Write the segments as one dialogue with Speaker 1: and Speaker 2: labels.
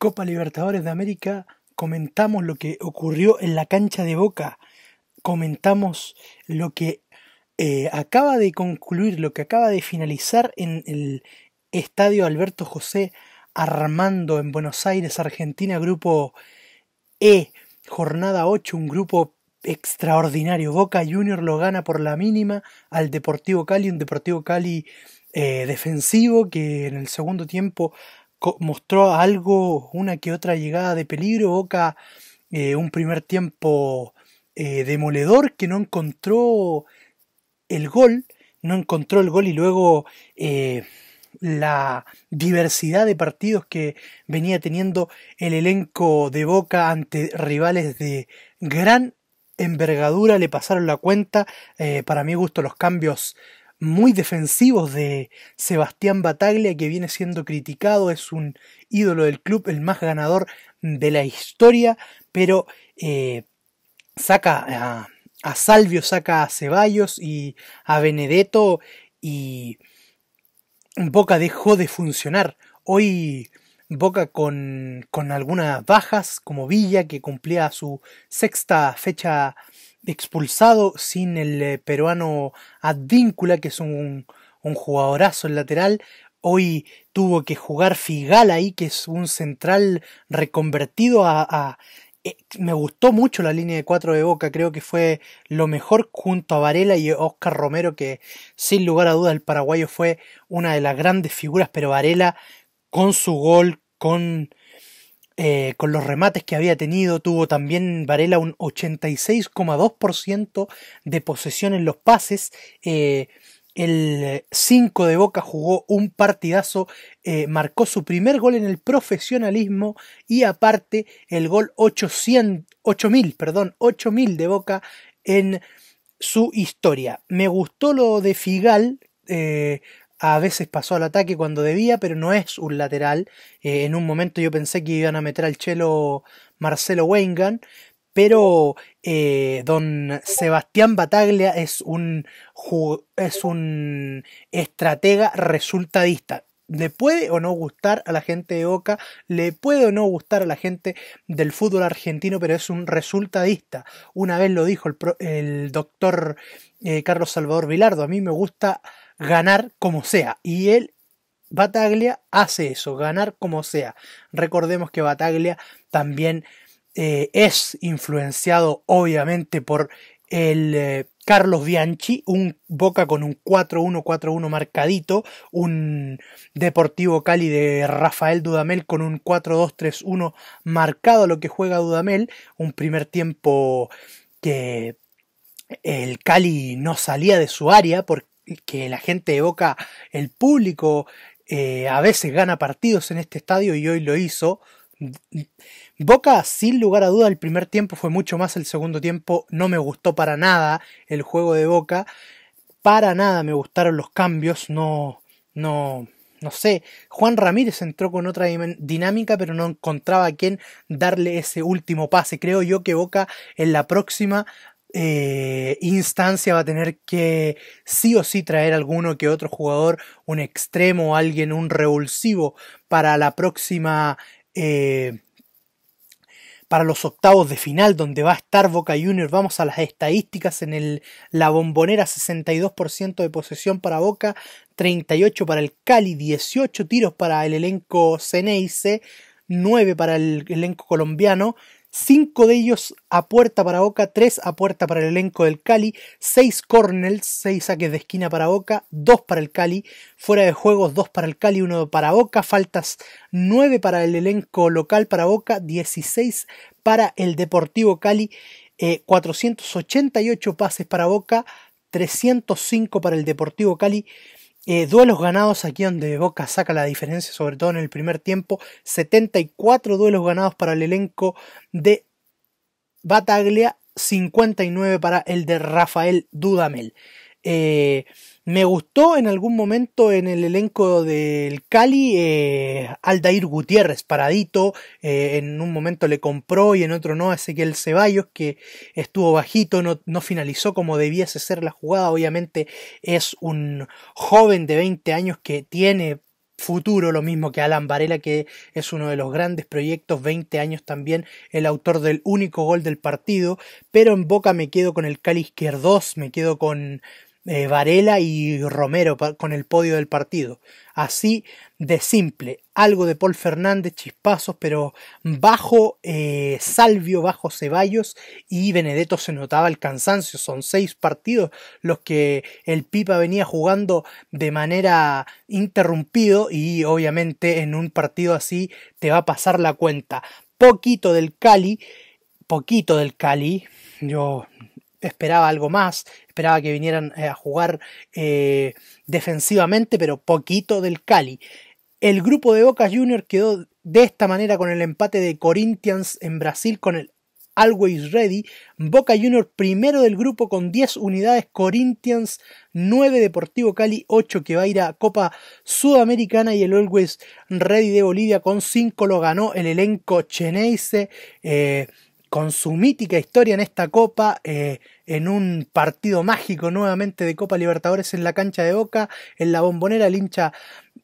Speaker 1: Copa Libertadores de América, comentamos lo que ocurrió en la cancha de Boca, comentamos lo que eh, acaba de concluir, lo que acaba de finalizar en el Estadio Alberto José Armando en Buenos Aires, Argentina, grupo E, jornada 8, un grupo extraordinario. Boca Junior lo gana por la mínima al Deportivo Cali, un Deportivo Cali eh, defensivo que en el segundo tiempo mostró algo, una que otra llegada de peligro. Boca, eh, un primer tiempo eh, demoledor que no encontró el gol, no encontró el gol y luego eh, la diversidad de partidos que venía teniendo el elenco de Boca ante rivales de gran envergadura le pasaron la cuenta. para mi gusto los cambios muy defensivos de Sebastián Bataglia, que viene siendo criticado, es un ídolo del club, el más ganador de la historia, pero eh, saca a, a, Salvio, saca a Ceballos y a Benedetto y Boca dejó de funcionar. Hoy Boca con, con algunas bajas, como Villa, que cumplía su sexta fecha expulsado sin el eh, peruano Advíncula, que es un, jugadorazo en lateral. Hoy tuvo que jugar Figal ahí, que es un central reconvertido a, a eh, me gustó mucho la línea de cuatro de Boca, creo que fue lo mejor junto a Varela y Oscar Romero, que sin lugar a dudas el paraguayo fue una de las grandes figuras, pero Varela con su gol, con eh, con los remates que había tenido, tuvo también Varela un 86,2% de posesión en los pases. Eh, el 5 de Boca jugó un partidazo, eh, marcó su primer gol en el profesionalismo y aparte el gol 800, 8000, perdón, 8000 de Boca en su historia. Me gustó lo de Figal, a veces pasó al ataque cuando debía, pero no es un lateral. Eh, en un momento yo pensé que iban a meter al chelo Marcelo Weingan, pero eh, don Sebastián Bataglia es un, es un estratega resultadista. Le puede o no gustar a la gente de Boca, le puede o no gustar a la gente del fútbol argentino, pero es un resultadista. Una vez lo dijo el, el doctor eh, Carlos Salvador Vilardo, a mí me gusta ganar como sea. Y él, Bataglia, hace eso, ganar como sea. Recordemos que Bataglia también eh, es influenciado obviamente por el eh, Carlos Bianchi, un Boca con un 4-1-4-1 marcadito, un Deportivo Cali de Rafael Dudamel con un 4-2-3-1 marcado lo que juega Dudamel, un primer tiempo que el Cali no salía de su área porque que la gente de Boca, el público, eh, a veces gana partidos en este estadio y hoy lo hizo. Boca, sin lugar a duda, el primer tiempo fue mucho más, el segundo tiempo no me gustó para nada el juego de Boca, para nada me gustaron los cambios, no, no, no sé, Juan Ramírez entró con otra dinámica, pero no encontraba a quién darle ese último pase. Creo yo que Boca en la próxima eh, instancia va a tener que sí o sí traer alguno que otro jugador, un extremo, alguien, un revulsivo para la próxima... Eh, para los octavos de final donde va a estar Boca Junior. Vamos a las estadísticas en el, la bombonera, 62% de posesión para Boca, 38 para el Cali, 18 tiros para el elenco Ceneice, 9 para el elenco colombiano, 5 de ellos a puerta para Boca, 3 a puerta para el elenco del Cali, 6 corners, 6 saques de esquina para Boca, 2 para el Cali, fuera de juegos 2 para el Cali, 1 para Boca, faltas 9 para el elenco local para Boca, 16 para el Deportivo Cali, 488 eh, pases para Boca, 305 para el Deportivo Cali. Eh, duelos ganados aquí donde Boca saca la diferencia, sobre todo en el primer tiempo. 74 duelos ganados para el elenco de Bataglia, 59 para el de Rafael Dudamel. Eh, me gustó en algún momento en el elenco del Cali eh, Aldair Gutiérrez, paradito, eh, en un momento le compró y en otro no, Ezequiel Ceballos, que estuvo bajito, no, no finalizó como debiese ser la jugada, obviamente es un joven de 20 años que tiene futuro, lo mismo que Alan Varela, que es uno de los grandes proyectos, 20 años también, el autor del único gol del partido, pero en Boca me quedo con el Cali Izquierdos, me quedo con eh, Varela y Romero con el podio del partido. Así de simple, algo de Paul Fernández, chispazos, pero bajo eh, Salvio, bajo Ceballos y Benedetto se notaba el cansancio. Son seis partidos los que el Pipa venía jugando de manera interrumpido y obviamente en un partido así te va a pasar la cuenta. Poquito del Cali, poquito del Cali, yo esperaba algo más, esperaba que vinieran eh, a jugar eh, defensivamente, pero poquito del Cali. El grupo de Boca Junior quedó de esta manera con el empate de Corinthians en Brasil con el Always Ready. Boca Juniors primero del grupo con 10 unidades, Corinthians 9, Deportivo Cali 8 que va a ir a Copa Sudamericana y el Always Ready de Bolivia con 5 lo ganó el elenco Cheneise. Eh, con su mítica historia en esta Copa, eh, en un partido mágico nuevamente de Copa Libertadores en la cancha de Boca, en la bombonera, el hincha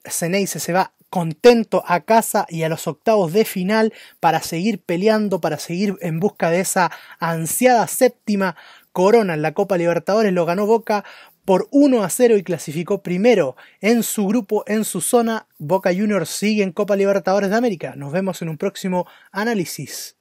Speaker 1: Ceneice se va contento a casa y a los octavos de final para seguir peleando, para seguir en busca de esa ansiada séptima corona en la Copa Libertadores, lo ganó Boca por 1 a 0 y clasificó primero en su grupo, en su zona. Boca Juniors sigue en Copa Libertadores de América. Nos vemos en un próximo análisis.